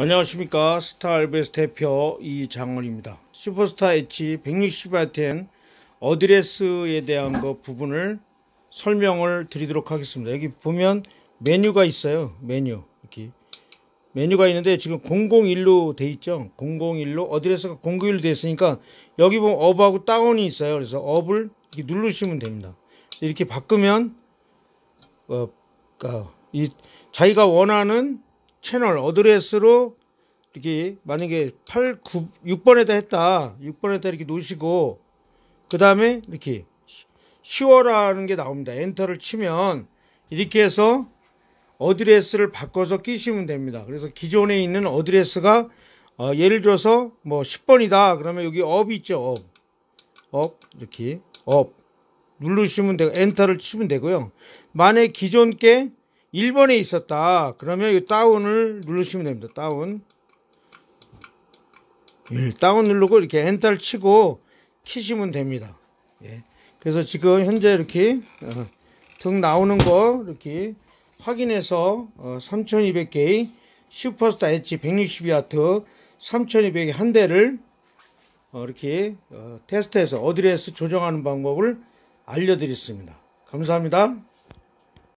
안녕하십니까 스타 알베스 대표 이장원입니다 슈퍼스타 H 160RTN 어드레스에 대한 거 부분을 설명을 드리도록 하겠습니다 여기 보면 메뉴가 있어요 메뉴 이렇게 메뉴가 있는데 지금 001로 돼 있죠 001로 어드레스가 001로 돼 있으니까 여기 보면 업하고 다운이 있어요 그래서 업을 이렇게 누르시면 됩니다 이렇게 바꾸면 어, 어, 이 자기가 원하는 채널 어드레스로 이렇게 만약에 8, 9, 6번에다 했다. 6번에다 이렇게 놓으시고 그 다음에 이렇게 쉬워라는 게 나옵니다. 엔터를 치면 이렇게 해서 어드레스를 바꿔서 끼시면 됩니다. 그래서 기존에 있는 어드레스가 어, 예를 들어서 뭐 10번이다. 그러면 여기 업 있죠. 업. 업 이렇게 업 누르시면 되고 엔터를 치면 되고요. 만에 기존 께 1번에 있었다. 그러면 이 다운을 누르시면 됩니다. 다운. 예, 다운 누르고 이렇게 엔터를 치고 키시면 됩니다. 예. 그래서 지금 현재 이렇게 어, 등 나오는 거 이렇게 확인해서 3200개의 어, 슈퍼스타 엣지 160W 3 2 0 0개한 대를 어, 이렇게 어, 테스트해서 어드레스 조정하는 방법을 알려드렸습니다. 감사합니다.